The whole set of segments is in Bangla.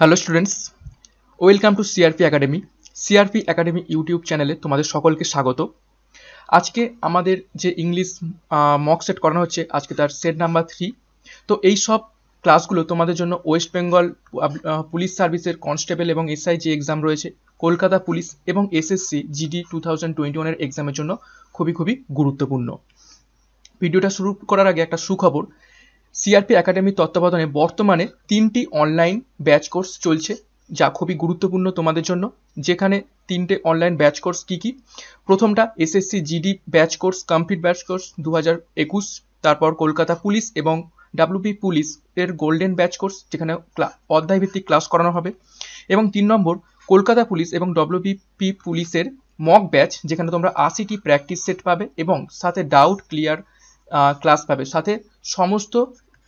Hello students welcome to CRP academy CRP academy YouTube চ্যানেলে তোমাদের সকলকে স্বাগত আজকে আমাদের যে ইংলিশ মক সেট করানো হচ্ছে আজকে তার সেট নাম্বার থ্রি তো এই সব ক্লাসগুলো তোমাদের জন্য ওয়েস্ট বেঙ্গল পুলিশ সার্ভিসের কনস্টেবল এবং এসআই যে এক্সাম রয়েছে কলকাতা পুলিশ এবং SSC GD two thousand twenty ওয়ানের এক্সামের জন্য খুবই খুবই গুরুত্বপূর্ণ ভিডিওটা শুরু করার আগে একটা সুখবর সিআরপি একাডেমির তত্ত্বাবধানে বর্তমানে তিনটি অনলাইন ব্যাচ কোর্স চলছে যা খুবই গুরুত্বপূর্ণ তোমাদের জন্য যেখানে তিনটে অনলাইন ব্যাচ কোর্স কী কী প্রথমটা SSC GD batch course complete batch course দু একুশ তারপর কলকাতা পুলিশ এবং ডাব্লিউপি পুলিশ এর গোল্ডেন ব্যাচ কোর্স যেখানে অধ্যায়ভিত্তিক ক্লাস করানো হবে এবং তিন নম্বর কলকাতা পুলিশ এবং ডাব্লিউপি পুলিশের মক ব্যাচ যেখানে তোমরা আশিটি প্র্যাকটিস সেট পাবে এবং সাথে ডাউট ক্লিয়ার ক্লাস পাবে সাথে সমস্ত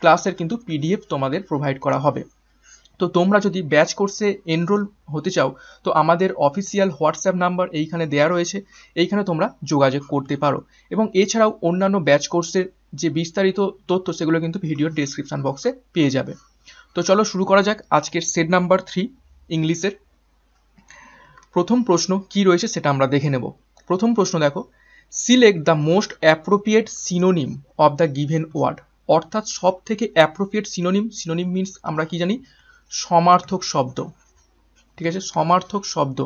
ক্লাসের কিন্তু পিডিএফ তোমাদের প্রোভাইড করা হবে তো তোমরা যদি ব্যাচ কোর্সে এনরোল হতে চাও তো আমাদের অফিসিয়াল হোয়াটসঅ্যাপ নাম্বার এইখানে দেয়া রয়েছে এইখানে তোমরা যোগাযোগ করতে পারো এবং এছাড়াও অন্যান্য ব্যাচ কোর্সের যে বিস্তারিত তথ্য সেগুলো কিন্তু ভিডিওর ডিসক্রিপশান বক্সে পেয়ে যাবে তো চলো শুরু করা যাক আজকের সেট নাম্বার থ্রি ইংলিশের প্রথম প্রশ্ন কি রয়েছে সেটা আমরা দেখে নেব প্রথম প্রশ্ন দেখো select the most appropriate synonym of the given word অর্থাৎ সব থেকে অ্যাপ্রোপ্রিয়েট সিনোনিম সিনোনিম মিনস আমরা কি জানি সমার্থক শব্দ ঠিক আছে সমার্থক শব্দ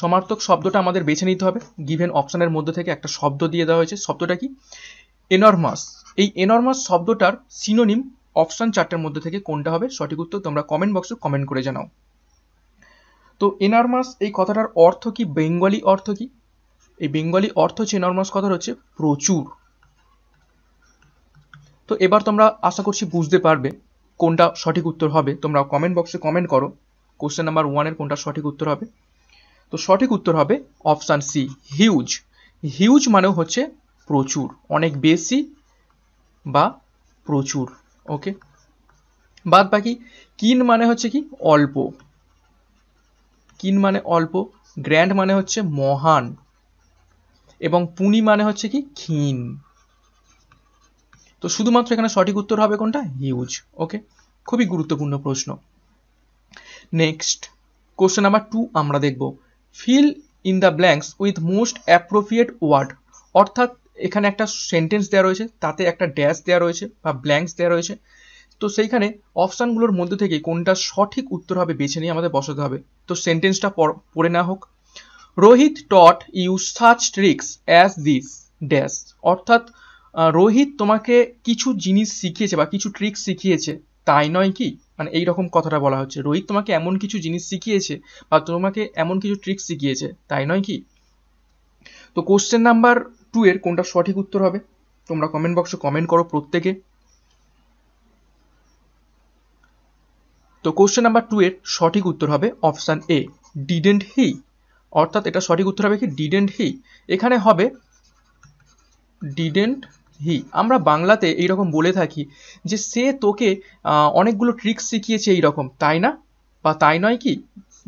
সমার্থক শব্দটা আমাদের বেছে নিতে হবে গিভেন অপশানের মধ্যে থেকে একটা শব্দ দিয়ে দেওয়া হয়েছে শব্দটা কি এনর্মাস এই এনর্মাস শব্দটার সিনোনিম অপশান চারটার মধ্যে থেকে কোনটা হবে সঠিক উত্তর তোমরা কমেন্ট বক্সে কমেন্ট করে জানাও তো এনর্মাস এই কথাটার অর্থ কি বেঙ্গলি অর্থ কি এই বেঙ্গলি অর্থ হচ্ছে এনর্মাস কথার হচ্ছে প্রচুর তো এবার তোমরা আশা করছি বুঝতে পারবে কোনটা সঠিক উত্তর হবে তোমরা কমেন্ট বক্সে কমেন্ট করো কোশ্চেন নাম্বার ওয়ানের কোনটা সঠিক উত্তর হবে তো সঠিক উত্তর হবে অপশান সি হিউজ হিউজ মানেও হচ্ছে প্রচুর অনেক বেশি বা প্রচুর ওকে বাদ বাকি কিন মানে হচ্ছে কি অল্প কিন মানে অল্প গ্র্যান্ড মানে হচ্ছে মহান এবং পুনি মানে হচ্ছে কি ক্ষীণ তো শুধুমাত্র এখানে সঠিক উত্তর হবে কোনটা হিউজ ওকে খুবই গুরুত্বপূর্ণ প্রশ্ন নেক্সট কোশ্চেন নাম্বার টু আমরা দেখব fill in the blanks with most appropriate word অর্থাৎ এখানে একটা সেন্টেন্স দেওয়া রয়েছে তাতে একটা ড্যাশ দেওয়া রয়েছে বা ব্ল্যাঙ্কস দেওয়া রয়েছে তো সেইখানে অপশানগুলোর মধ্যে থেকে কোনটা সঠিক উত্তর হবে বেছে নিয়ে আমাদের বসাতে হবে তো সেন্টেন্সটা পড়ে না হোক Rohit taught you such tricks as this dash অর্থাৎ রোহিত তোমাকে কিছু জিনিস শিখিয়েছে বা কিছু ট্রিক্স শিখিয়েছে তাই নয় কি মানে এই রকম কথাটা বলা হচ্ছে রোহিত তোমাকে এমন কিছু জিনিস শিখিয়েছে বা তোমাকে এমন কিছু ট্রিক্স শিখিয়েছে তাই নয় কি তো কোশ্চেন নাম্বার টু এর কোনটা সঠিক উত্তর হবে তোমরা কমেন্ট বক্সে কমেন্ট করো প্রত্যেকে তো কোশ্চেন নাম্বার টু এর সঠিক উত্তর হবে অপশান এ ডিডেন্ট হি অর্থাৎ এটা সঠিক উত্তর হবে কি ডিডেন্ট হি এখানে হবে ডিডেন্ট হি আমরা বাংলাতে এইরকম বলে থাকি যে সে তোকে অনেকগুলো ট্রিক্স শিখিয়েছে এইরকম তাই না বা তাই নয় কি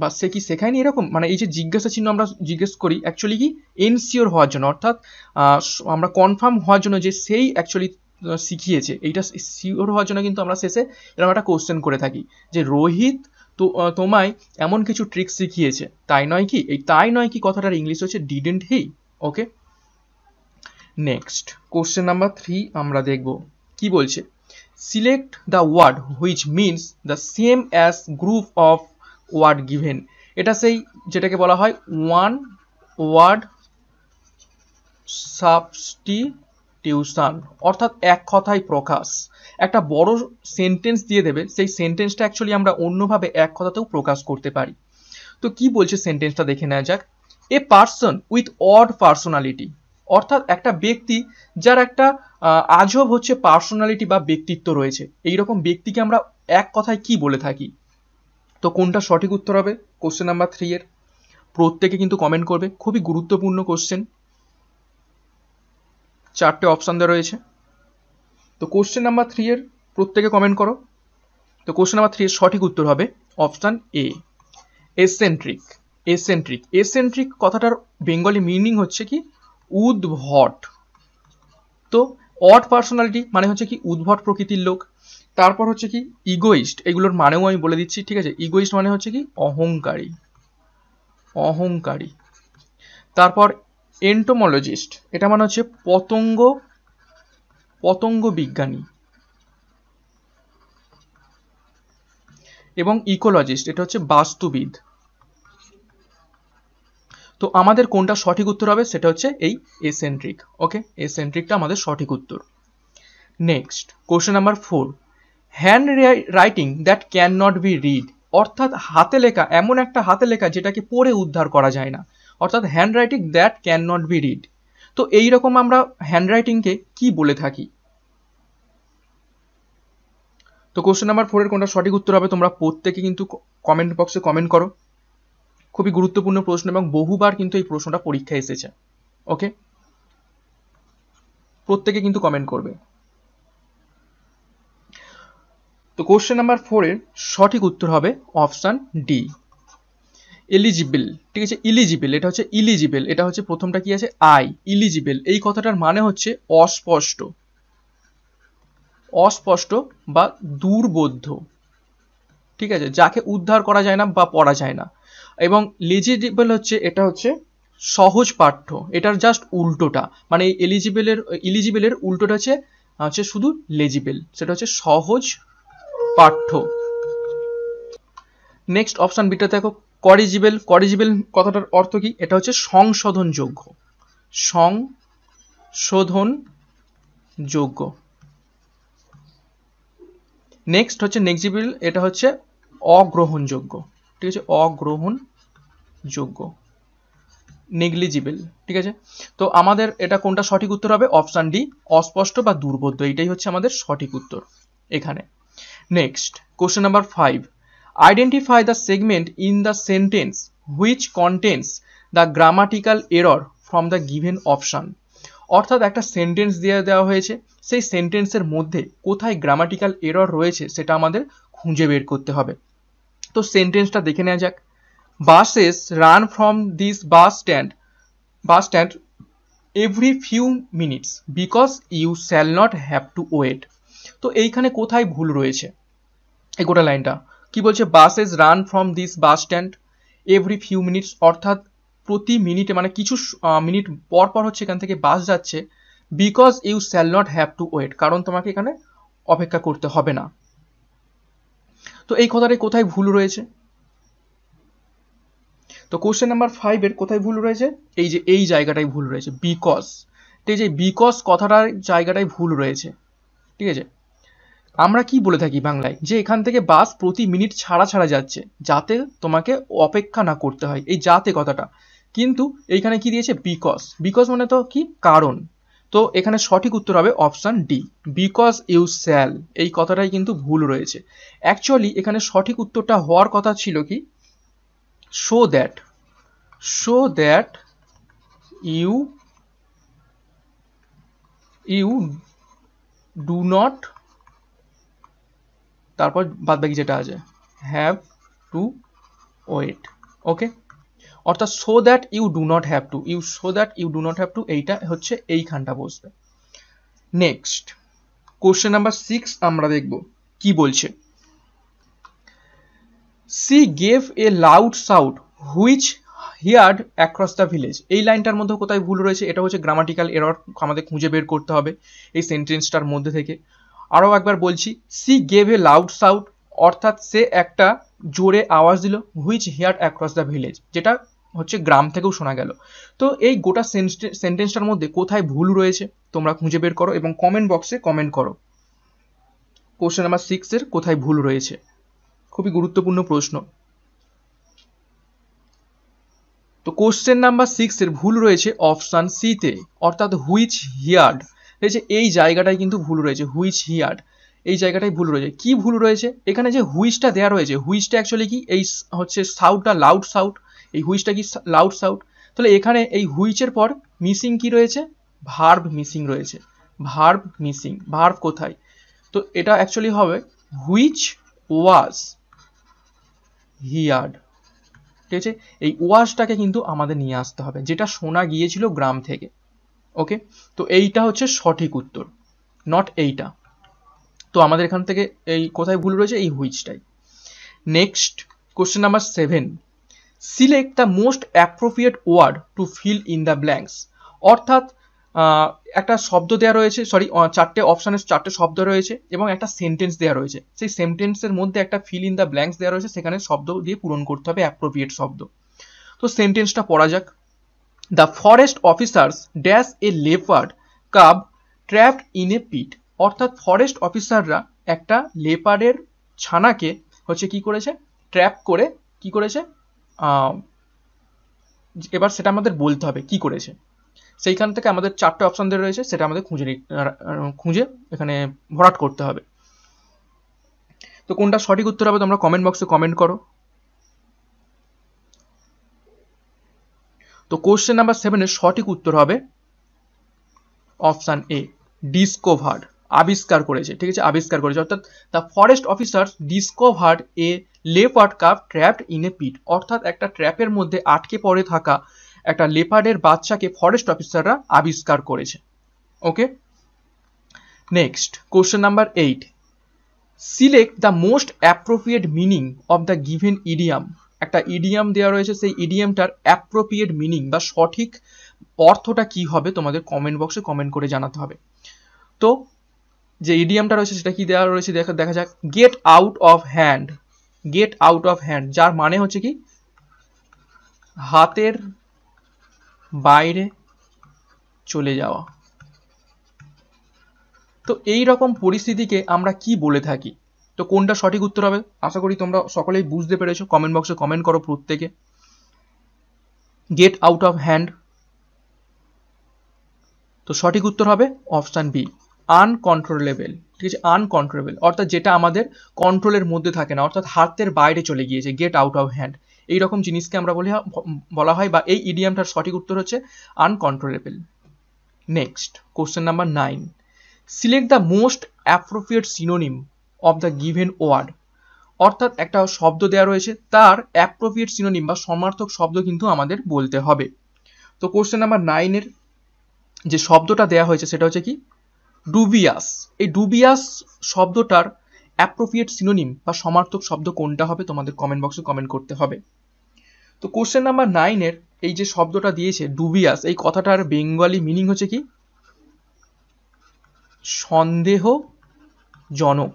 বা সে কি শেখায়নি এরকম মানে এই যে জিজ্ঞাসা চিহ্ন আমরা জিজ্ঞেস করি অ্যাকচুয়ালি কি এনসিওর হওয়ার জন্য অর্থাৎ আমরা কনফার্ম হওয়ার জন্য যে সেই অ্যাকচুয়ালি শিখিয়েছে এইটা শিওর হওয়ার জন্য কিন্তু আমরা শেষে এরকম একটা কোশ্চেন করে থাকি যে রোহিত তো তোমায় এমন কিছু ট্রিক্স শিখিয়েছে তাই নয় কি এই তাই নয় কি কথাটার ইংলিশ হচ্ছে didn't he okay next question number three আমরা দেখব কি বলছে select the word which means the same as group of word given এটা সেই যেটাকে বলা হয় ওয়ান ওয়ার্ড সাবস্টিটিউশন অর্থাৎ এক কথায় প্রকাশ একটা বড় সেন্টেন্স দিয়ে দেবে সেই সেন্টেন্সটা অ্যাকচুয়ালি আমরা অন্যভাবে এক কথাতেও প্রকাশ করতে পারি তো কি বলছে সেন্টেন্সটা দেখে নেওয়া যাক a person with odd personality অর্থাৎ একটা ব্যক্তি যার একটা আজব হচ্ছে পার্সোনালিটি বা ব্যক্তিত্ব রয়েছে এই রকম ব্যক্তিকে আমরা এক কথায় কি বলে থাকি তো কোনটা সঠিক উত্তর হবে কোশ্চেন নাম্বার থ্রি এর প্রত্যেকে কিন্তু কমেন্ট করবে খুবই গুরুত্বপূর্ণ কোশ্চেন চারটে অপশান দেওয়া রয়েছে তো কোশ্চেন নাম্বার থ্রি এর প্রত্যেকে কমেন্ট করো তো কোশ্চেন নাম্বার থ্রি এর সঠিক উত্তর হবে option A eccentric eccentric eccentric কথাটার বেঙ্গলি মিনিং হচ্ছে কি উদ্ভট তো অট পার্সোনালিটি মানে হচ্ছে কি উদ্ভট প্রকৃতির লোক তারপর হচ্ছে কি ইগোইস্ট এগুলোর মানেও আমি বলে দিচ্ছি ঠিক আছে ইগোইস্ট মানে হচ্ছে কি অহংকারী অহংকারী তারপর এন্টোমোলজিস্ট এটা মানে হচ্ছে পতঙ্গ পতঙ্গ বিজ্ঞানী এবং ইকোলজিস্ট এটা হচ্ছে বাস্তুবিদ তো আমাদের কোনটা সঠিক উত্তর হবে সেটা হচ্ছে এই এসেন্ট্রিক ওকে এসেন্ট্রিকটা আমাদের সঠিক উত্তর next question number four handwriting that can not be read অর্থাৎ হাতে লেখা এমন একটা হাতে লেখা যেটাকে পড়ে উদ্ধার করা যায় না অর্থাৎ handwriting that can not be read তো এই রকম আমরা হ্যান্ড রাইটিংকে কি বলে থাকি তো কোশ্চেন নাম্বার ফোরের কোনটা সঠিক উত্তর হবে তোমরা প্রত্যেকে কিন্তু কমেন্ট বক্সে কমেন্ট করো খুবই গুরুত্বপূর্ণ প্রশ্ন এবং বহুবার কিন্তু এই প্রশ্নটা পরীক্ষায় এসেছে ওকে প্রত্যেকে কিন্তু কমেন্ট করবে তো কোশ্চেন নাম্বার ফোরের সঠিক উত্তর হবে অপশান ডি এলিজিবল ঠিক আছে ইলিজিবল এটা হচ্ছে ইলিজিবল এটা হচ্ছে প্রথমটা কি আছে আই ইলিজিবল এই কথাটার মানে হচ্ছে অস্পষ্ট অস্পষ্ট বা দুর্বোধ্য ঠিক আছে যাকে উদ্ধার করা যায় না বা পড়া যায় না এবং এলিজিবল হচ্ছে এটা হচ্ছে সহজ পাঠ্য এটার জাস্ট উল্টোটা মানে এই এলিজিবেলের ইলিজিবেলের উল্টোটা হচ্ছে হচ্ছে শুধু লেজিবেল সেটা হচ্ছে সহজ পাঠ্য নেক্সট অপশান বিটা দেখো করিজিবেল করিজিবেল কথাটার অর্থ কি এটা হচ্ছে সংশোধনযোগ্য যোগ্য নেক্সট হচ্ছে নেক্সিবিল এটা হচ্ছে অগ্রহণযোগ্য ঠিক আছে অগ্রহণ যোগ্য নেগলিজিবল ঠিক আছে তো আমাদের এটা কোনটা সঠিক উত্তর হবে অপশান ডি অস্পষ্ট বা দুর্বোধ্য এটাই হচ্ছে আমাদের সঠিক উত্তর এখানে next question number five identify the segment in the sentence which contains the grammatical error from the given option অর্থাৎ একটা সেন্টেন্স দিয়ে দেওয়া হয়েছে সেই সেন্টেন্সের মধ্যে কোথায় গ্রামাটিক্যাল এরর রয়েছে সেটা আমাদের খুঁজে বের করতে হবে তো সেন্টেন্সটা দেখে নেওয়া যাক buses run from this bus stand bus stand every few minutes because you shall not have to wait তো এইখানে কোথায় ভুল রয়েছে এই গোটা লাইনটা কি বলছে buses run from this bus stand every few minutes অর্থাৎ প্রতি মিনিটে মানে কিছু মিনিট পর পর হচ্ছে এখান থেকে বাস যাচ্ছে because you shall not have to wait কারণ তোমাকে এখানে অপেক্ষা করতে হবে না তো এই কথাটা কোথায় ভুল রয়েছে তো কোশ্চেন নাম্বার ফাইভের কোথায় ভুল রয়েছে এই যে এই জায়গাটায় ভুল রয়েছে বিকজ ঠিক আছে বিকজ কথাটার জায়গাটায় ভুল রয়েছে ঠিক আছে আমরা কি বলে থাকি বাংলায় যে এখান থেকে বাস প্রতি মিনিট ছাড়া ছাড়া যাচ্ছে যাতে তোমাকে অপেক্ষা না করতে হয় এই যাতে কথাটা কিন্তু এইখানে কি দিয়েছে বিকজ বিকজ মানে তো কি কারণ তো এখানে সঠিক উত্তর হবে option D because you shall এই কথাটাই কিন্তু ভুল রয়েছে অ্যাকচুয়ালি এখানে সঠিক উত্তরটা হওয়ার কথা ছিল কি show that show that you you do not তারপর বাদ বাকি যেটা আছে হ্যাভ টু ওয়েট ওকে অর্থাৎ so that you do not have to you so that you do not have to এইটা হচ্ছে এইখানটা বসবে নেক্সট কোশ্চেন নাম্বার সিক্স আমরা দেখব কি বলছে she gave a loud shout which heard across the village এই লাইনটার মধ্যে কোথায় ভুল রয়েছে এটা হচ্ছে গ্রামাটিক্যাল এরর আমাদের খুঁজে বের করতে হবে এই সেন্টেন্সটার মধ্যে থেকে আরও একবার বলছি she gave a loud shout অর্থাৎ সে একটা জোরে আওয়াজ দিল which heard across the village যেটা হচ্ছে গ্রাম থেকেও শোনা গেল তো এই গোটা সেন্টেন্সটার মধ্যে কোথায় ভুল রয়েছে তোমরা খুঁজে বের করো এবং কমেন্ট বক্সে কমেন্ট করো কোশ্চেন নাম্বার সিক্সের কোথায় ভুল রয়েছে খুবই গুরুত্বপূর্ণ প্রশ্ন তো কোশ্চেন নাম্বার সিক্সের ভুল রয়েছে অপশান সি তে অর্থাৎ হুইচ হিয়ার্ড রয়েছে এই জায়গাটায় কিন্তু ভুল রয়েছে হুইচ হিয়ার্ড এই জায়গাটায় ভুল রয়েছে কি ভুল রয়েছে এখানে যে হুইচটা দেয়া রয়েছে হুইচটা অ্যাকচুয়ালি কি এই হচ্ছে সাউটটা লাউড সাউট এই হুইচটা কি লাউড সাউট তাহলে এখানে এই হুইচের পর মিসিং কি রয়েছে ভার্ব মিসিং রয়েছে ভার্ব মিসিং ভার্ব কোথায় তো এটা অ্যাকচুয়ালি হবে হুইচ ওয়াজ হিয়ার্ড ঠিক আছে এই ওয়াশটাকে কিন্তু আমাদের নিয়ে আসতে হবে যেটা শোনা গিয়েছিল গ্রাম থেকে ওকে তো এইটা হচ্ছে সঠিক উত্তর নট এইটা তো আমাদের এখান থেকে এই কোথায় ভুল রয়েছে এই হুইচটাই next question number seven select the most appropriate word to fill in the blanks অর্থাৎ একটা শব্দ দেওয়া রয়েছে সরি চারটে অপশানের চারটে শব্দ রয়েছে এবং একটা সেন্টেন্স দেওয়া রয়েছে সেই সেন্টেন্সের মধ্যে একটা ফিল ইন দ্য ব্ল্যাঙ্কস দেওয়া রয়েছে সেখানে শব্দ দিয়ে পূরণ করতে হবে অ্যাপ্রোপ্রিয়েট শব্দ তো সেন্টেন্সটা পড়া যাক the forest officers dash a leopard cub trapped in a pit অর্থাৎ ফরেস্ট অফিসাররা একটা লেপারের ছানাকে হচ্ছে কি করেছে ট্র্যাপ করে কি করেছে এবার সেটা আমাদের বলতে হবে কি করেছে সেইখান থেকে আমাদের চারটে অপশান দেওয়া রয়েছে সেটা আমাদের খুঁজে খুঁজে এখানে ভরাট করতে হবে তো কোনটা সঠিক উত্তর হবে তোমরা কমেন্ট বক্সে কমেন্ট করো তো কোশ্চেন নাম্বার সেভেনের সঠিক উত্তর হবে অপশান এ ডিসকোভার আবিষ্কার করেছে ঠিক আছে আবিষ্কার করেছে অর্থাৎ the forest officer discovered a leopard cub trapped in a pit অর্থাৎ একটা ট্র্যাপের মধ্যে আটকে পড়ে থাকা একটা লেপার্ডের বাচ্চাকে ফরেস্ট অফিসাররা আবিষ্কার করেছে okay next question number eight select the most appropriate meaning of the given idiom একটা ইডিয়াম দেওয়া রয়েছে সেই ইডিয়ামটার অ্যাপ্রোপ্রিয়েট মিনিং বা সঠিক অর্থটা কি হবে তোমাদের কমেন্ট বক্সে কমেন্ট করে জানাতে হবে তো যে ইডিয়ামটা রয়েছে সেটা কি দেওয়া রয়েছে দেখা দেখা যাক get out of hand get out of hand যার মানে হচ্ছে কি হাতের বাইরে চলে যাওয়া তো এই রকম পরিস্থিতিকে আমরা কি বলে থাকি তো কোনটা সঠিক উত্তর হবে আশা করি তোমরা সকলেই বুঝতে পেরেছো কমেন্ট বক্সে কমেন্ট করো প্রত্যেকে গেট আউট অফ হ্যান্ড তো সঠিক উত্তর হবে অপশান বি আনকন্ট্রোলেবল ঠিক আছে আনকন্ট্রোলেবল অর্থাৎ যেটা আমাদের কন্ট্রোলের মধ্যে থাকে না অর্থাৎ হাতের বাইরে চলে গিয়েছে গেট আউট অফ হ্যান্ড এই রকম জিনিসকে আমরা বলি বলা হয় বা এই ইডিয়ামটার সঠিক উত্তর হচ্ছে uncontrollable next question number nine select the most appropriate synonym of the given word অর্থাৎ একটা শব্দ দেওয়া রয়েছে তার অ্যাপ্রোপ্রিয়েট সিনোনিম বা সমার্থক শব্দ কিন্তু আমাদের বলতে হবে তো কোশ্চেন নাম্বার নাইনের যে শব্দটা দেয়া হয়েছে সেটা হচ্ছে কি ডুবিয়াস এই ডুবিয়াস শব্দটার অ্যাপ্রোপ্রিয়েট সিনোনিম বা সমার্থক শব্দ কোনটা হবে তোমাদের কমেন্ট বক্সে কমেন্ট করতে হবে তো কোশ্চেন নাম্বার নাইনের এই যে শব্দটা দিয়েছে ডুবিয়াস এই কথাটার বেঙ্গলি মিনিং হচ্ছে কি সন্দেহজনক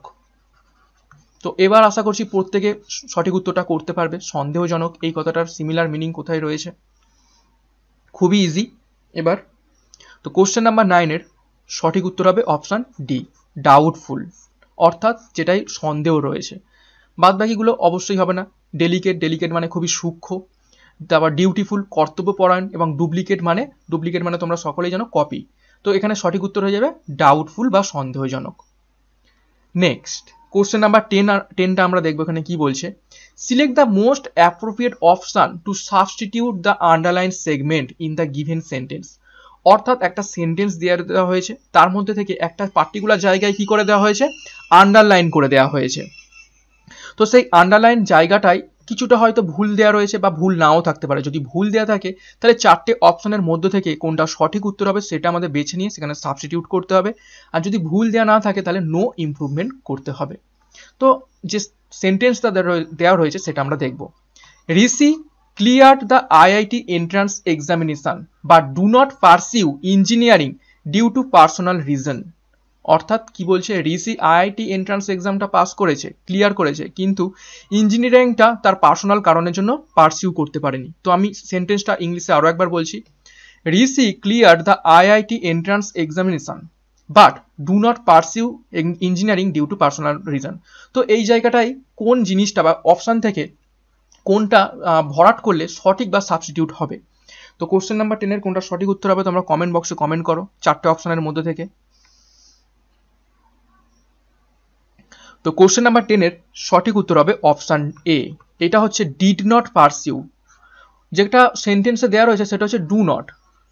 তো এবার আশা করছি প্রত্যেকে সঠিক উত্তরটা করতে পারবে সন্দেহজনক এই কথাটার সিমিলার মিনিং কোথায় রয়েছে খুবই ইজি এবার তো কোশ্চেন নাম্বার নাইনের সঠিক উত্তর হবে অপশান ডি ডাউটফুল অর্থাৎ যেটাই সন্দেহ রয়েছে বাদ বাকিগুলো অবশ্যই হবে না ডেলিকেট ডেলিকেট মানে খুবই সূক্ষ্ম তারপর ডিউটিফুল কর্তব্যপরায়ণ এবং ডুপ্লিকেট মানে ডুপ্লিকেট মানে তোমরা সকলেই জানো কপি তো এখানে সঠিক উত্তর হয়ে যাবে ডাউটফুল বা সন্দেহজনক নেক্সট কোশ্চেন নাম্বার টেন টেনটা আমরা দেখবো এখানে কি বলছে select the most appropriate option to substitute the underline segment in the given sentence অর্থাৎ একটা সেন্টেন্স দেওয়া দেওয়া হয়েছে তার মধ্যে থেকে একটা পার্টিকুলার জায়গায় কি করে দেওয়া হয়েছে আন্ডারলাইন করে দেওয়া হয়েছে তো সেই আন্ডারলাইন জায়গাটাই কিছুটা হয়তো ভুল দেওয়া রয়েছে বা ভুল নাও থাকতে পারে যদি ভুল দেওয়া থাকে তাহলে চারটে অপশনের মধ্য থেকে কোনটা সঠিক উত্তর হবে সেটা আমাদের বেছে নিয়ে সেখানে সাবস্টিটিউট করতে হবে আর যদি ভুল দেওয়া না থাকে তাহলে নো ইমপ্রুভমেন্ট করতে হবে তো যে সেন্টেন্সটা দেওয়া রয়েছে সেটা আমরা দেখব Rishi clear the IIT entrance examination বা do not pursue engineering due to personal reason অর্থাৎ কি বলছে ঋষি আইআইটি এন্ট্রান্স এক্সামটা পাস করেছে ক্লিয়ার করেছে কিন্তু ইঞ্জিনিয়ারিংটা তার পার্সোনাল কারণের জন্য পার্সিউ করতে পারেনি তো আমি সেন্টেন্সটা ইংলিশে আরও একবার বলছি Rishi clear the IIT entrance examination but do not pursue engineering due to personal reason তো এই জায়গাটায় কোন জিনিসটা বা অপশান থেকে কোনটা ভরাট করলে সঠিক বা সাবস্টিটিউট হবে তো কোশ্চেন নাম্বার টেনের কোনটা সঠিক উত্তর হবে তোমরা কমেন্ট বক্সে কমেন্ট করো চারটে অপশানের মধ্যে থেকে তো কোশ্চেন নাম্বার টেনের সঠিক উত্তর হবে অপশান এ এটা হচ্ছে ডিড নট পারসিউ যেটা সেন্টেন্সে দেওয়া রয়েছে সেটা হচ্ছে ডু নট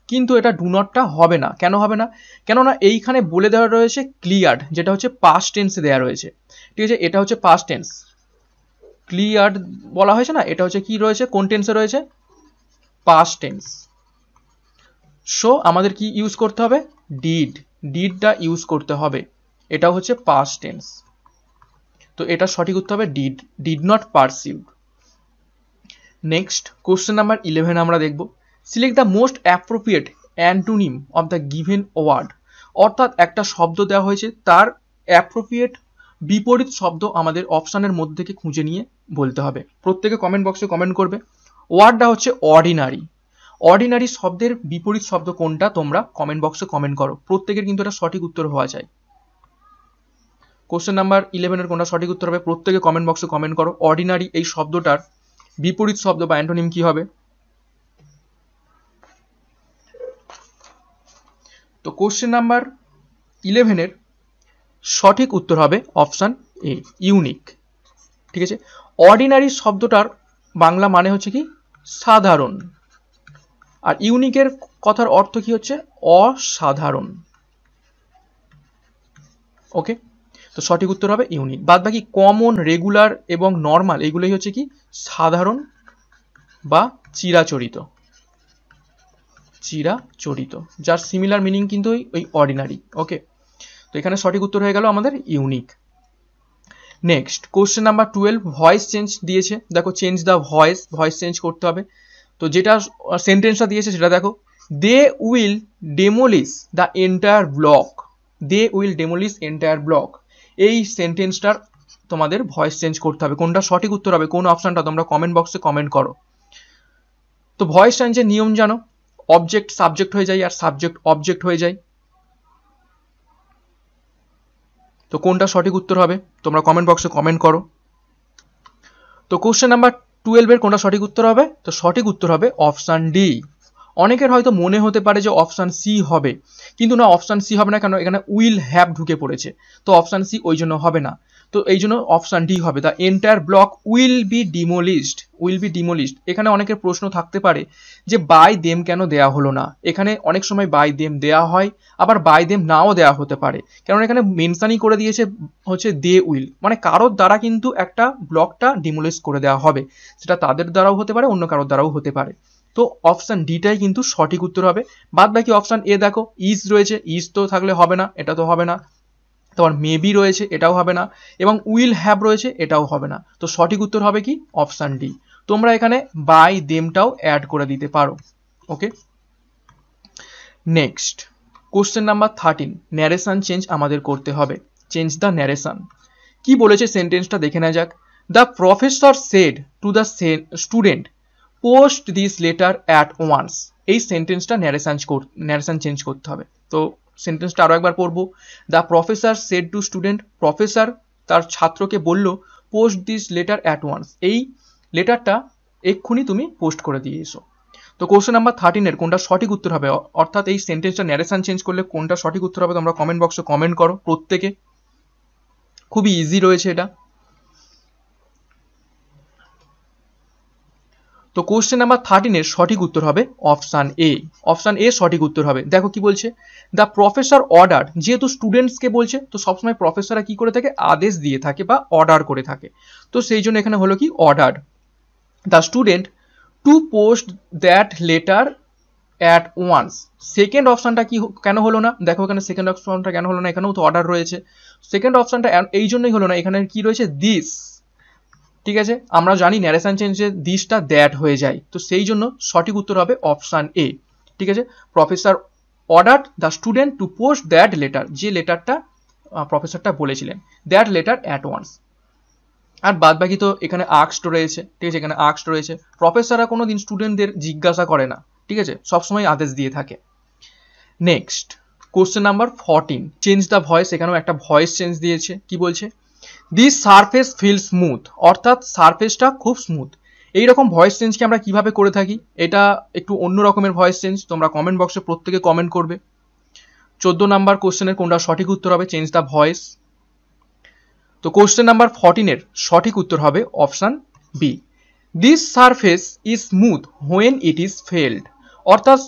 কিন্তু এটা ডু নটটা হবে না কেন হবে না কেননা এইখানে বলে দেওয়া রয়েছে ক্লিয়ার্ড যেটা হচ্ছে পাস্ট টেন্সে দেওয়া রয়েছে ঠিক আছে এটা হচ্ছে পাস্ট টেন্স ক্লিয়ার্ড বলা হয়েছে না এটা হচ্ছে কি রয়েছে কোন টেন্সে রয়েছে পাস্ট টেন্স সো আমাদের কি ইউজ করতে হবে ডিড ডিডটা ইউজ করতে হবে এটা হচ্ছে পাস্ট টেন্স তো এটা সঠিক উত্তর হবে did did not pursued next question number eleven আমরা দেখব select the most appropriate antonym of the given word অর্থাৎ একটা শব্দ দেওয়া হয়েছে তার অ্যাপ্রোপ্রিয়েট বিপরীত শব্দ আমাদের অপশানের মধ্যে থেকে খুঁজে নিয়ে বলতে হবে প্রত্যেকে কমেন্ট বক্সে কমেন্ট করবে ওয়ার্ডটা হচ্ছে অর্ডিনারি অর্ডিনারি শব্দের বিপরীত শব্দ কোনটা তোমরা কমেন্ট বক্সে কমেন্ট করো প্রত্যেকের কিন্তু এটা সঠিক উত্তর হওয়া যায় কোশ্চেন নাম্বার ইলেভেনের কোনটা সঠিক উত্তর হবে প্রত্যেকে কমেন্ট বক্সে কমেন্ট করো অর্ডিনারি এই শব্দটার বিপরীত শব্দ বা অ্যান্টোনিম কি হবে তো কোশ্চেন নাম্বার ইলেভেনের সঠিক উত্তর হবে অপশান এ ইউনিক ঠিক আছে অর্ডিনারি শব্দটার বাংলা মানে হচ্ছে কি সাধারণ আর ইউনিকের কথার অর্থ কি হচ্ছে অসাধারণ ওকে তো সঠিক উত্তর হবে ইউনিট বাদ বাকি কমন রেগুলার এবং নর্মাল এগুলোই হচ্ছে কি সাধারণ বা চিরাচরিত চিরাচরিত যার সিমিলার মিনিং কিন্তু ওই অর্ডিনারি ওকে তো এখানে সঠিক উত্তর হয়ে গেল আমাদের unique next question number twelve voice change দিয়েছে দেখো change the voice voice change করতে হবে তো যেটা সেন্টেন্সটা দিয়েছে সেটা দেখো they will demolish the entire block they will demolish entire block এই সেন্টেন্সটার তোমাদের ভয়েস চেঞ্জ করতে হবে কোনটা সঠিক উত্তর হবে কোন অপশানটা তোমরা কমেন্ট বক্সে কমেন্ট করো তো ভয়েস চেঞ্জের নিয়ম জানো অবজেক্ট সাবজেক্ট হয়ে যায় আর সাবজেক্ট অবজেক্ট হয়ে যায় তো কোনটা সঠিক উত্তর হবে তোমরা কমেন্ট বক্সে কমেন্ট করো তো কোশ্চেন নাম্বার টুয়েলভের কোনটা সঠিক উত্তর হবে তো সঠিক উত্তর হবে অপশান ডি অনেকের হয়তো মনে হতে পারে যে অপশান সি হবে কিন্তু না অপশান সি হবে না কেন এখানে উইল হ্যাভ ঢুকে পড়েছে তো অপশান সি ওই জন্য হবে না তো এই জন্য অপশান ডি হবে the entire block will be demolished will be demolished এখানে অনেকের প্রশ্ন থাকতে পারে যে বাই দেম কেন দেয়া হলো না এখানে অনেক সময় বাই দেম দেয়া হয় আবার বাই দেম নাও দেয়া হতে পারে কারণ এখানে মেনশানই করে দিয়েছে হচ্ছে দে উইল মানে কারোর দ্বারা কিন্তু একটা ব্লকটা ডিমোলিস্ট করে দেওয়া হবে সেটা তাদের দ্বারাও হতে পারে অন্য কারোর দ্বারাও হতে পারে তো অপশান ডিটাই কিন্তু সঠিক উত্তর হবে বাদ বাকি অপশান এ দেখো ইজ রয়েছে ইজ তো থাকলে হবে না এটা তো হবে না তোমার মেবি রয়েছে এটাও হবে না এবং উইল হ্যাভ রয়েছে এটাও হবে না তো সঠিক উত্তর হবে কি অপশান ডি তোমরা এখানে বাই দেমটাও অ্যাড করে দিতে পারো okay next question number thirteen narration change আমাদের করতে হবে চেঞ্জ দ্য ন্যারেশান কি বলেছে সেন্টেন্সটা দেখে নেওয়া যাক the professor said to the student post this letter at once এই সেন্টেন্সটা ন্যারেশান ন্যারেশান চেঞ্জ করতে হবে তো সেন্টেন্সটা আরও একবার পড়বো the professor said to student professor তার ছাত্রকে বলল post this letter at once এই লেটারটা এক্ষুনি তুমি পোস্ট করে দিয়ে এসো তো কোশ্চেন নাম্বার থার্টিনের কোনটা সঠিক উত্তর হবে অর্থাৎ এই সেন্টেন্সটা ন্যারেশান চেঞ্জ করলে কোনটা সঠিক উত্তর হবে তোমরা কমেন্ট বক্সে কমেন্ট করো প্রত্যেকে খুবই ইজি রয়েছে এটা তো কোশ্চেন নাম্বার থার্টিনের সঠিক উত্তর হবে অপশান এ অপশান এ সঠিক উত্তর হবে দেখো কি বলছে দ্য প্রফেসর অর্ডার যেহেতু স্টুডেন্টসকে বলছে তো সবসময় প্রফেসররা কি করে থাকে আদেশ দিয়ে থাকে বা অর্ডার করে থাকে তো সেই জন্য এখানে হলো কি order the student to post that letter at once second অপশানটা কি কেন হলো না দেখো এখানে সেকেন্ড অপশানটা কেন হলো না এখানেও তো অর্ডার রয়েছে সেকেন্ড অপশানটা এই জন্যই হলো না এখানে কি রয়েছে দিস ঠিক আছে আমরা জানি ন্যারেশন চেঞ্জের দিসটা দ্যাট হয়ে যায় তো সেই জন্য সঠিক উত্তর হবে অপশান এ ঠিক আছে professor order the student to post that letter যে লেটারটা প্রফেসরটা বলেছিলেন দ্যাট লেটার অ্যাট ওয়ান্স আর বাদ বাকি তো এখানে আর্কস্ট রয়েছে ঠিক আছে এখানে আর্কস্ট রয়েছে প্রফেসররা কোনো দিন স্টুডেন্টদের জিজ্ঞাসা করে না ঠিক আছে সবসময় আদেশ দিয়ে থাকে next question number fourteen change the voice এখানেও একটা ভয়েস চেঞ্জ দিয়েছে কি বলছে দিস সারফেস ফিল স্মুথ অর্থাৎ সারফেসটা খুব স্মুথ এই রকম ভয়েস চেঞ্জকে আমরা কিভাবে করে থাকি এটা একটু অন্য রকমের ভয়েস চেঞ্জ তোমরা কমেন্ট বক্সে প্রত্যেকে কমেন্ট করবে চোদ্দো নাম্বার কোশ্চেনের কোনটা সঠিক উত্তর হবে চেঞ্জ দ্য ভয়েস তো কোশ্চেন নাম্বার ফর্টিনের সঠিক উত্তর হবে option B this surface is smooth when it is felt অর্থাৎ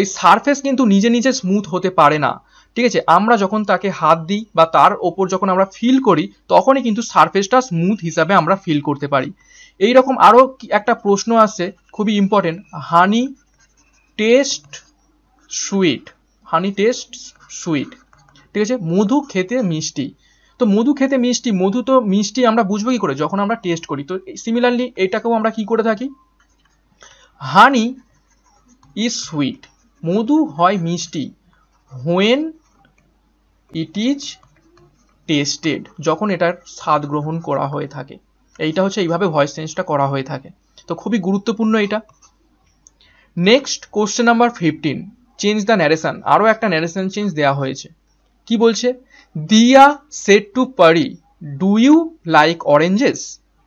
এই সারফেস কিন্তু নিজে নিজে স্মুথ হতে পারে না ঠিক আছে আমরা যখন তাকে হাত দিই বা তার ওপর যখন আমরা ফিল করি তখনই কিন্তু সারফেসটা স্মুথ হিসাবে আমরা ফিল করতে পারি এই রকম আরও একটা প্রশ্ন আছে খুবই important honey taste sweet honey taste sweet ঠিক আছে মধু খেতে মিষ্টি তো মধু খেতে মিষ্টি মধু তো মিষ্টি আমরা বুঝবো কী করে যখন আমরা টেস্ট করি তো সিমিলারলি এটাকেও আমরা কি করে থাকি হানি ইজ সুইট মধু হয় মিষ্টি হোয়েন ইট ইজ টেস্টেড যখন এটার স্বাদ গ্রহণ করা হয়ে থাকে এইটা হচ্ছে এইভাবে ভয়েস চেঞ্জটা করা হয়ে থাকে তো খুবই গুরুত্বপূর্ণ এটা next question number fifteen change the narration আরও একটা ন্যারেশান চেঞ্জ দেওয়া হয়েছে কি বলছে Diya said to Pari do you like oranges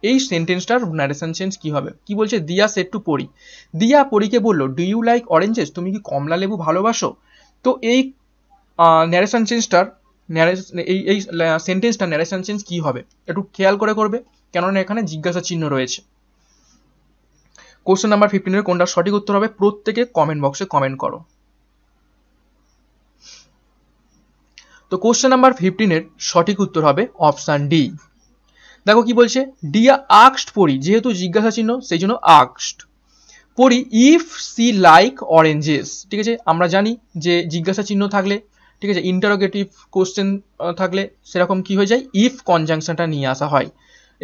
এই সেন্টেন্সটার ন্যারেশন চেঞ্জ কী হবে কি বলছে দিয়া সেট টু পরি দিয়া পরিকে বললো ডু ইউ লাইক অরেঞ্জেস তুমি কি কমলা লেবু ভালোবাসো তো এই ন্যারেশন চেঞ্জটার এই এই সেন্টেন্সটা ন্যারেশন চেঞ্জ কী হবে একটু খেয়াল করে করবে কেননা এখানে জিজ্ঞাসা চিহ্ন রয়েছে কোশ্চেন নাম্বার ফিফটিনের কোনটা সঠিক উত্তর হবে প্রত্যেকে কমেন্ট বক্সে কমেন্ট করো তো কোশ্চেন নাম্বার ফিফটিনের সঠিক উত্তর হবে অপশান ডি দেখো কি বলছে ডিয়া আক্সড পড়ি যেহেতু জিজ্ঞাসা চিহ্ন সেই জন্য আক্সড Pari if C like oranges ঠিক আছে আমরা জানি যে জিজ্ঞাসা চিহ্ন থাকলে ঠিক আছে ইন্টারোগেটিভ কোশ্চেন থাকলে সেরকম কি হয়ে যায় ইফ কনজাংশনটা নিয়ে আসা হয়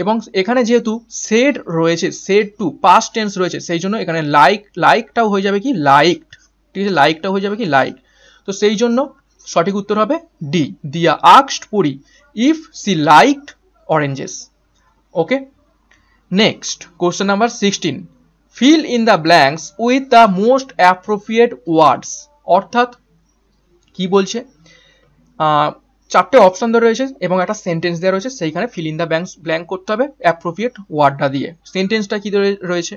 এবং এখানে যেহেতু সেড রয়েছে সেড টু পাস্ট টেন্স রয়েছে সেই জন্য এখানে লাইক লাইকটাও হয়ে যাবে কি লাইকড ঠিক আছে লাইকটাও হয়ে যাবে কি লাইক তো সেই জন্য সঠিক উত্তর হবে ডি দিয়া আক্সড Pari if she liked oranges okay next question number sixteen fill in the blanks with the most appropriate words অর্থাৎ কি বলছে চারটে অপশান দেওয়া রয়েছে এবং একটা সেন্টেন্স দেওয়া রয়েছে সেইখানে fill in the banks blank করতে হবে অ্যাপ্রোপ্রিয়েট ওয়ার্ডটা দিয়ে সেন্টেন্সটা কী রয়েছে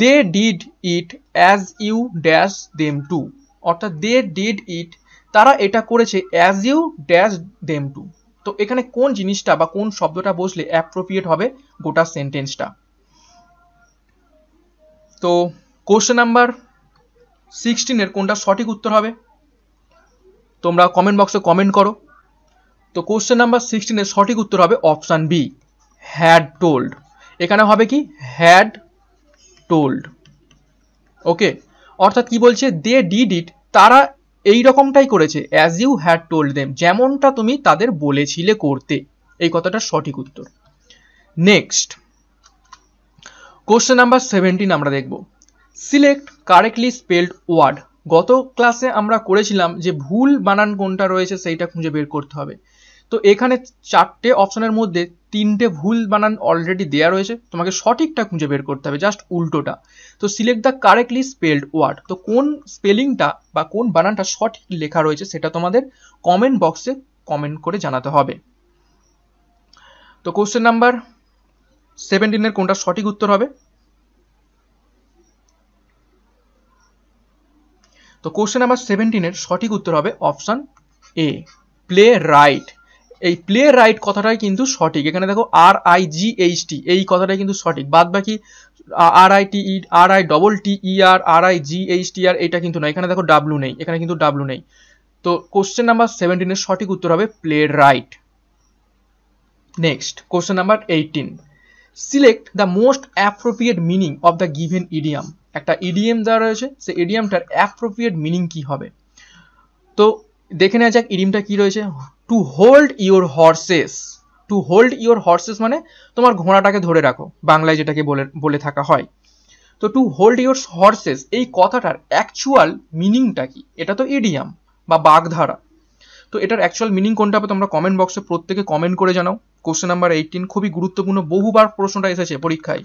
they did it as you dash them to অর্থাৎ দে ডিড ইট তারা এটা করেছে as you dash them to তো এখানে কোন জিনিসটা বা কোন শব্দটা বসলে অ্যাপ্রোপ্রিয়েট হবে গোটা সেন্টেন্সটা তো কোশ্চেন নাম্বার সিক্সটিনের কোনটা সঠিক উত্তর হবে তোমরা কমেন্ট বক্সে কমেন্ট করো তো কোশ্চেন নাম্বার সিক্সটিনের সঠিক উত্তর হবে অপশান বি হ্যাড টোল্ড এখানে হবে কি হ্যাড টোল্ড ওকে অর্থাৎ কি বলছে দে ডিড ইট তারা এই রকমটাই করেছে as you had told them যেমনটা তুমি তাদের বলেছিলে করতে এই কথাটা সঠিক উত্তর নেক্সট কোশ্চেন নাম্বার সেভেন্টিন আমরা দেখব সিলেক্ট কারেক্টলি স্পেল্ড ওয়ার্ড গত ক্লাসে আমরা করেছিলাম যে ভুল বানান কোনটা রয়েছে সেইটা খুঁজে বের করতে হবে তো এখানে চারটে অপশনের মধ্যে তিনটে ভুল বানান অলরেডি দেওয়া রয়েছে তোমাকে সঠিকটা খুঁজে বের করতে হবে জাস্ট উল্টোটা তো select the correctly spelled word তো কোন স্পেলিংটা বা কোন বানানটা সঠিক লেখা রয়েছে সেটা তোমাদের কমেন্ট বক্সে কমেন্ট করে জানাতে হবে তো কোশ্চেন নাম্বার সেভেন্টিনের কোনটা সঠিক উত্তর হবে তো কোশ্চেন নাম্বার সেভেন্টিনের সঠিক উত্তর হবে অপশান এ প্লে রাইট এই প্লে রাইট কথাটাই কিন্তু সঠিক এখানে দেখো আর আই জি এইচ টি এই কথাটাই কিন্তু সঠিক বাদ বাকি R I T E R I double T E R R I G H T আর এটা কিন্তু নয় এখানে দেখো ডাব্লু নেই এখানে কিন্তু ডাব্লু নেই তো কোশ্চেন নাম্বার সেভেন্টিনের সঠিক উত্তর হবে playwright next question number eighteen select the most appropriate meaning of the given idiom একটা ইডিএম দেওয়া রয়েছে সেই ইডিএমটার অ্যাপ্রোপ্রিয়েট মিনিং কি হবে তো দেখে নেওয়া যাক ইডিএমটা কি রয়েছে to hold your horses to hold your horses মানে তোমার ঘোড়াটাকে ধরে রাখো বাংলায় যেটাকে বলে বলে থাকা হয় তো টু হোল্ড ইওর হর্সেস এই কথাটার অ্যাকচুয়াল মিনিংটা কি এটা তো ইডিয়াম বা বাগধারা তো এটার অ্যাকচুয়াল মিনিং কোনটা হবে তোমরা কমেন্ট বক্সে প্রত্যেকে কমেন্ট করে জানাও কোশ্চেন নাম্বার এইটিন খুবই গুরুত্বপূর্ণ বহুবার প্রশ্নটা এসেছে পরীক্ষায়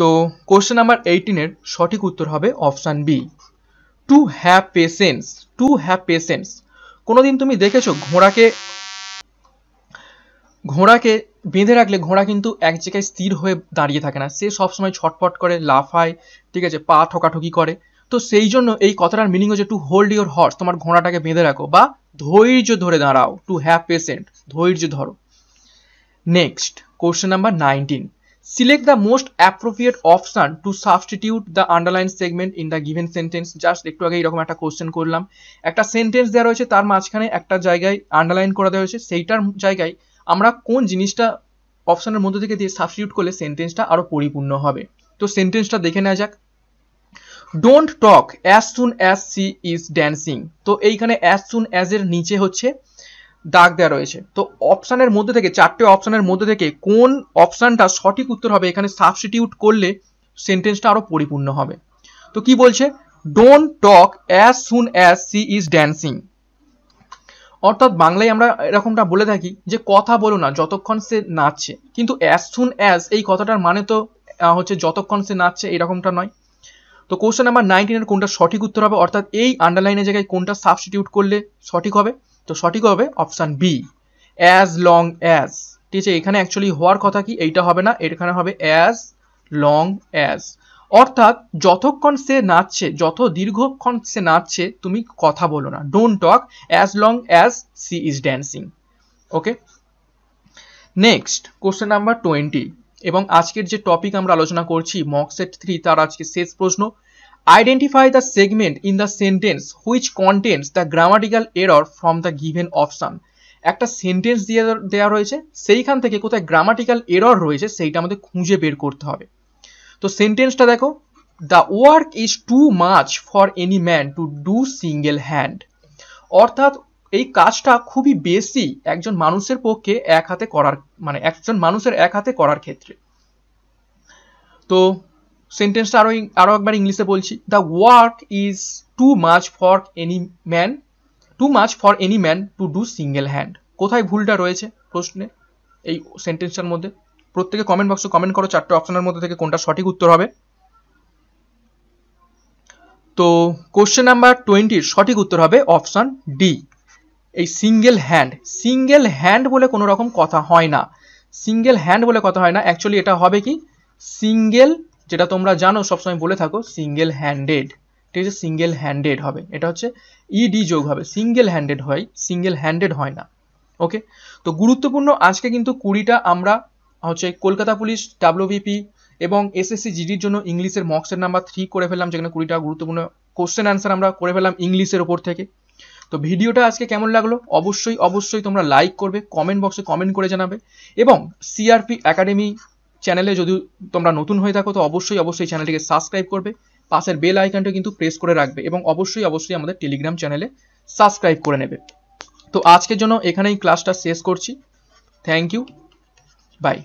তো কোশ্চেন নাম্বার এইটিনের সঠিক উত্তর হবে option B to have patience to have patience কোনোদিন তুমি দেখেছো ঘোড়াকে ঘোড়াকে বেঁধে রাখলে ঘোড়া কিন্তু এক জায়গায় স্থির হয়ে দাঁড়িয়ে থাকে না সে সবসময় ছটফট করে লাফায় ঠিক আছে পা ঠোকাঠকি করে তো সেই জন্য এই কথাটার মিনিং হচ্ছে টু হোল্ড ইউর হর্স তোমার ঘোড়াটাকে বেঁধে রাখো বা ধৈর্য ধরে দাঁড়াও টু হ্যাভ পেশেন্ট ধৈর্য ধরো next question number nineteen select the most appropriate option to substitute the underline segment in the given sentence just একটু আগে এরকম একটা কোশ্চেন করলাম একটা সেন্টেন্স দেওয়া রয়েছে তার মাঝখানে একটা জায়গায় আন্ডারলাইন করা দেওয়া হয়েছে সেইটার জায়গায় আমরা কোন জিনিসটা অপশানের মধ্যে থেকে দিয়ে সাবস্টিটিউট করলে সেন্টেন্সটা আরও পরিপূর্ণ হবে তো সেন্টেন্সটা দেখে নেওয়া যাক don't talk as soon as she is dancing তো এইখানে অ্যাজ সুন অ্যাজ এর নিচে হচ্ছে দাগ দেওয়া রয়েছে তো অপশানের মধ্যে থেকে চারটে অপশানের মধ্যে থেকে কোন অপশানটা সঠিক উত্তর হবে এখানে সাবস্টিটিউট করলে সেন্টেন্সটা আরও পরিপূর্ণ হবে তো কি বলছে don't talk as soon as she is dancing অর্থাৎ বাংলায় আমরা এরকমটা বলে থাকি যে কথা বলো না যতক্ষণ সে নাচছে কিন্তু অ্যাজ সুন অ্যাজ এই কথাটার মানে তো হচ্ছে যতক্ষণ সে নাচছে এরকমটা নয় তো কোশ্চেন নাম্বার নাইনটিনের কোনটা সঠিক উত্তর হবে অর্থাৎ এই আন্ডারলাইনের জায়গায় কোনটা সাবস্টিটিউট করলে সঠিক হবে তো সঠিক হবে option B as long as ঠিক আছে এখানে অ্যাকচুয়ালি হওয়ার কথা কি এইটা হবে না এখানে হবে অ্যাজ লং অ্যাজ অর্থাৎ যতক্ষণ সে নাচছে যত দীর্ঘক্ষণ সে নাচছে তুমি কথা বলো না don't talk as long as she is dancing okay next question number twenty এবং আজকের যে টপিক আমরা আলোচনা করছি মক সেট থ্রি তার আজকে শেষ প্রশ্ন Identify the segment in the sentence which contains the grammatical error from the given option. একটা সেন্টেন্স দিয়ে দেওয়া রয়েছে সেইখান থেকে কোথায় গ্রামাটিক্যাল এরর রয়েছে সেইটা আমাদের খুঁজে বের করতে হবে তো সেন্টেন্সটা দেখো the work is too much for any man to do single hand অর্থাৎ এই কাজটা খুবই বেশি একজন মানুষের পক্ষে এক হাতে করার মানে একজন মানুষের এক হাতে করার ক্ষেত্রে তো সেন্টেন্সটা আরও আরও একবার ইংলিশে বলছি the work is too much for any man too much for any man to do single hand কোথায় ভুলটা রয়েছে প্রশ্নে এই সেন্টেন্সটার মধ্যে প্রত্যেকে কমেন্ট বক্সে কমেন্ট করো চারটে অপশনের মধ্যে থেকে কোনটা সঠিক উত্তর হবে তো কোশ্চেন নাম্বার টোয়েন্টির সঠিক উত্তর হবে অপশান ডি এই সিঙ্গেল হ্যান্ড সিঙ্গেল হ্যান্ড বলে কোনো রকম কথা হয় না সিঙ্গেল হ্যান্ড বলে কথা হয় না অ্যাকচুয়ালি এটা হবে কি সিঙ্গেল যেটা তোমরা জানো সবসময় বলে থাকো সিঙ্গেল হ্যান্ডেড ঠিক আছে সিঙ্গেল হ্যান্ডেড হবে এটা হচ্ছে ইডি e যোগ হবে সিঙ্গেল হ্যান্ডেড হয় সিঙ্গেল হ্যান্ডেড হয় না ওকে তো গুরুত্বপূর্ণ আজকে কিন্তু কুড়িটা আমরা হচ্ছে কলকাতা পুলিশ ডাব্লিউবিপি এবং এসএসসি জিডির জন্য ইংলিশের মক্সের নাম্বার থ্রি করে ফেললাম যেখানে কুড়িটা গুরুত্বপূর্ণ কোশ্চেন অ্যান্সার আমরা করে ফেললাম ইংলিশের ওপর থেকে তো ভিডিওটা আজকে কেমন লাগলো অবশ্যই অবশ্যই তোমরা লাইক করবে কমেন্ট বক্সে কমেন্ট করে জানাবে এবং সিআরপি একাডেমি চ্যানেলে যদি তোমরা নতুন হয়ে থাকো তো অবশ্যই অবশ্যই চ্যানেলটিকে সাবস্ক্রাইব করবে পাশের বেল আইকনটা কিন্তু প্রেস করে রাখবে এবং অবশ্যই অবশ্যই আমাদের টেলিগ্রাম চ্যানেলে সাবস্ক্রাইব করে নেবে তো আজকের জন্য এখানেই ক্লাসটা শেষ করছি থ্যাংক ইউ বাই